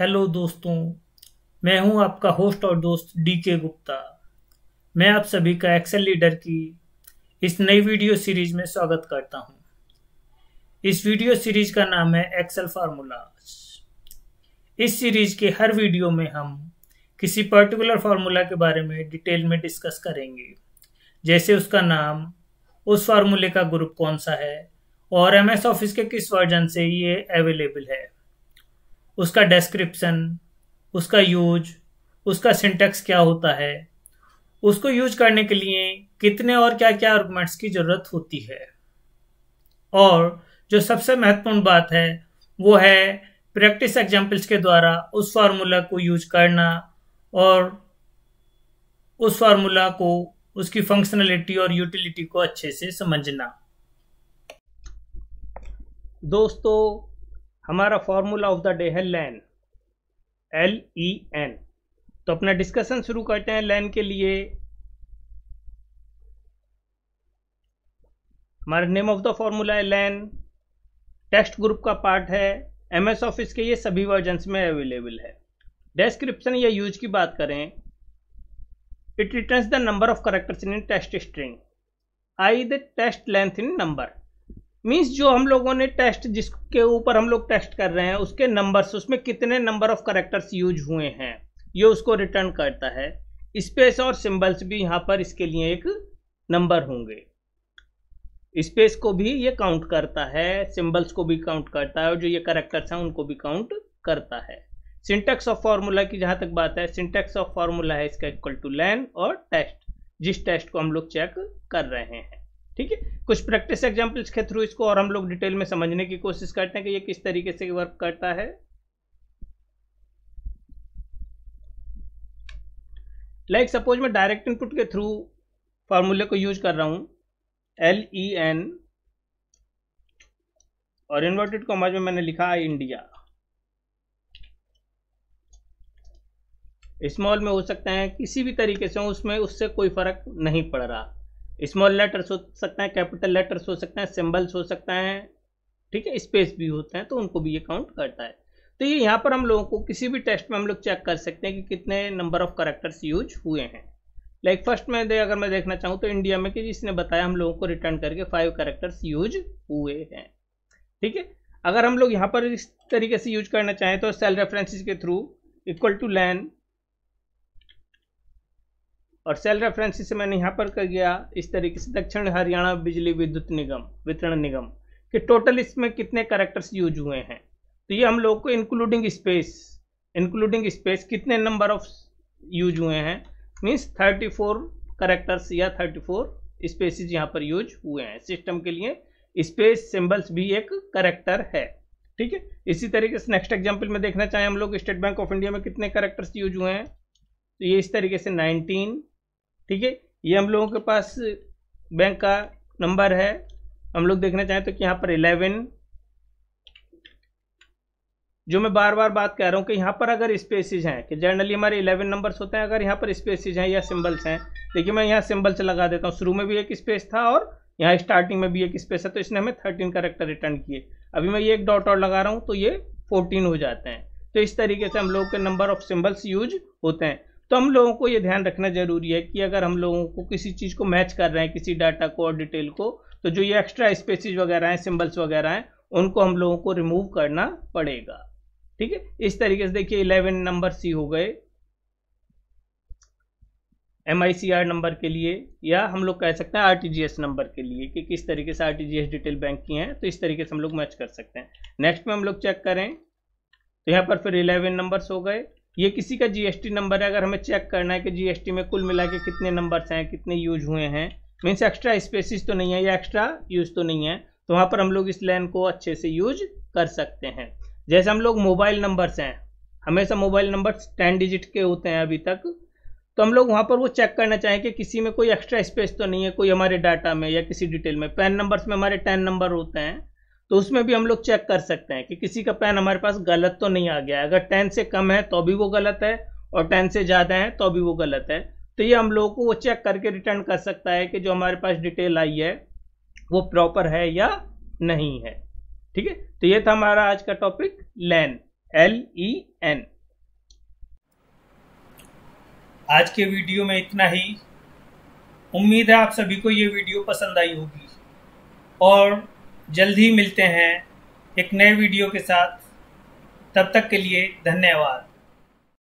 hello दोस्तों मैं हूं आपका होस्ट और दोस्त डीके गुप्ता मैं आप सभी का एक्सेल लीडर की इस नई वीडियो सीरीज में स्वागत करता हूं इस वीडियो सीरीज का नाम है एक्सेल फार्मूलाज इस सीरीज के हर वीडियो में हम किसी पर्टिकुलर फार्मूला के बारे में डिटेल में डिस्कस करेंगे जैसे उसका नाम उस फार्मूले का ग्रुप कौन सा है और एम एस ऑफिस के किस वर्जन से ये अवेलेबल है उसका डेस्क्रिप्शन उसका यूज उसका सिंटेक्स क्या होता है उसको यूज करने के लिए कितने और क्या क्या आर्गूमेंट्स की ज़रूरत होती है और जो सबसे महत्वपूर्ण बात है वो है प्रैक्टिस एग्जाम्पल्स के द्वारा उस फार्मूला को यूज करना और उस फार्मूला को उसकी फंक्शनलिटी और यूटिलिटी को अच्छे से समझना दोस्तों हमारा फॉर्मूला ऑफ द डे है लैन एल ई एन तो अपना डिस्कशन शुरू करते हैं लैन के लिए हमारा नेम ऑफ द फॉर्मूला है लैन टेक्स्ट ग्रुप का पार्ट है एम एस ऑफिस के ये सभी वर्जन्स में अवेलेबल है डेस्क्रिप्शन या यूज की बात करें it return the number of characters in test string I the test length in number means जो हम लोगों ने टेस्ट जिसके ऊपर हम लोग टेस्ट कर रहे हैं उसके नंबर्स उसमें कितने नंबर ऑफ करेक्टर्स यूज हुए हैं ये उसको रिटर्न करता है स्पेस और सिंबल्स भी यहाँ पर इसके लिए एक नंबर होंगे स्पेस को भी ये काउंट करता है सिंबल्स को भी काउंट करता है और जो ये करेक्टर्स हैं उनको भी काउंट करता है सिंटेक्स ऑफ फार्मूला की जहाँ तक बात है सिंटेक्स ऑफ फार्मूला है इसका इक्वल टू लैन और टेस्ट जिस टेस्ट को हम लोग चेक कर रहे हैं ठीक है कुछ प्रैक्टिस एग्जाम्पल्स के थ्रू इसको और हम लोग डिटेल में समझने की कोशिश करते हैं कि ये किस तरीके से वर्क करता है लाइक like सपोज मैं डायरेक्ट इनपुट के थ्रू फार्मूले को यूज कर रहा हूं एल ई एन और इन्वर्टेड कॉमर्स में मैंने लिखा है इंडिया स्मॉल में हो सकता है किसी भी तरीके से उसमें उससे कोई फर्क नहीं पड़ रहा स्मॉल लेटर्स हो सकता है कैपिटल लेटर्स हो सकता है सिम्बल्स हो सकता है ठीक है स्पेस भी होते हैं तो उनको भी ये काउंट करता है तो ये यहाँ पर हम लोगों को किसी भी टेस्ट में हम लोग चेक कर सकते हैं कि कितने नंबर ऑफ करेक्टर्स यूज हुए हैं लाइक like फर्स्ट में दे अगर मैं देखना चाहूँ तो इंडिया में कि जिसने बताया हम लोगों को रिटर्न करके फाइव करेक्टर्स यूज हुए हैं ठीक है अगर हम लोग यहाँ पर इस तरीके से यूज करना चाहें तो सेल रेफरेंसेस के थ्रू इक्वल टू लैन और सेल रेफरेंस से मैंने यहाँ पर कर गया इस तरीके से दक्षिण हरियाणा बिजली विद्युत निगम वितरण निगम कि टोटल इसमें कितने करेक्टर्स यूज हुए हैं तो ये हम लोग को इंक्लूडिंग स्पेस इंक्लूडिंग स्पेस कितने नंबर ऑफ यूज हुए हैं मीन्स थर्टी फोर करेक्टर्स या थर्टी फोर स्पेसिस यहाँ पर यूज हुए हैं सिस्टम के लिए स्पेस सिंबल्स भी एक करेक्टर है ठीक है इसी तरीके से नेक्स्ट एग्जाम्पल में देखना चाहें हम लोग स्टेट बैंक ऑफ इंडिया में कितने करेक्टर्स यूज हुए हैं तो ये इस तरीके से नाइनटीन ठीक है ये हम लोगों के पास बैंक का नंबर है हम लोग देखना चाहें तो कि यहाँ पर इलेवन जो मैं बार बार बात कह रहा हूँ कि यहाँ पर अगर स्पेसिज हैं कि जनरली हमारे इलेवन नंबर्स होते हैं अगर यहाँ पर स्पेसिस हैं या सिम्बल्स हैं देखिए मैं यहाँ सिंबल्स लगा देता हूँ शुरू में भी एक स्पेस था और यहाँ स्टार्टिंग में भी एक स्पेस है तो इसने हमें थर्टीन करेक्टर रिटर्न किए अभी मैं ये एक डॉट और लगा रहा हूँ तो ये फोर्टीन हो जाते हैं तो इस तरीके से हम लोग के नंबर ऑफ सिम्बल्स यूज होते हैं तो हम लोगों को ये ध्यान रखना जरूरी है कि अगर हम लोगों को किसी चीज़ को मैच कर रहे हैं किसी डाटा को और डिटेल को तो जो ये एक्स्ट्रा स्पेसिस वगैरह हैं सिम्बल्स वगैरह हैं उनको हम लोगों को रिमूव करना पड़ेगा ठीक है इस तरीके से देखिए इलेवन नंबर सी हो गए एम नंबर के लिए या हम लोग कह सकते हैं आरटीजीएस नंबर के लिए कि किस तरीके से आरटीजीएस डिटेल बैंक की हैं तो इस तरीके से हम लोग मैच कर सकते हैं नेक्स्ट में हम लोग चेक करें तो यहाँ पर फिर इलेवन नंबर्स हो गए ये किसी का जीएसटी नंबर है अगर हमें चेक करना है कि जीएसटी में कुल मिला के कितने नंबर्स हैं कितने यूज हुए हैं मीन्स एक्स्ट्रा स्पेसिस तो नहीं है या एक्स्ट्रा यूज तो नहीं है तो वहाँ पर हम लोग इस लाइन को अच्छे से यूज कर सकते हैं जैसे हम लोग मोबाइल नंबर्स हैं हमेशा मोबाइल नंबर टेन डिजिट के होते हैं अभी तक तो हम लोग वहाँ पर वो चेक करना चाहें कि किसी में कोई एक्स्ट्रा स्पेस तो नहीं है कोई हमारे डाटा में या किसी डिटेल में पैन नंबर्स में हमारे टेन नंबर होते हैं तो उसमें भी हम लोग चेक कर सकते हैं कि किसी का पैन हमारे पास गलत तो नहीं आ गया अगर टेन से कम है तो भी वो गलत है और टेन से ज़्यादा है तो भी वो गलत है तो ये हम लोगों को वो चेक करके रिटर्न कर सकता है कि जो हमारे पास डिटेल आई है वो प्रॉपर है या नहीं है ठीक है तो ये था हमारा आज का topic len L E N आज के वीडियो में इतना ही उम्मीद है आप सभी को ये वीडियो पसंद आई होगी और जल्द ही मिलते हैं एक नए वीडियो के साथ तब तक के लिए धन्यवाद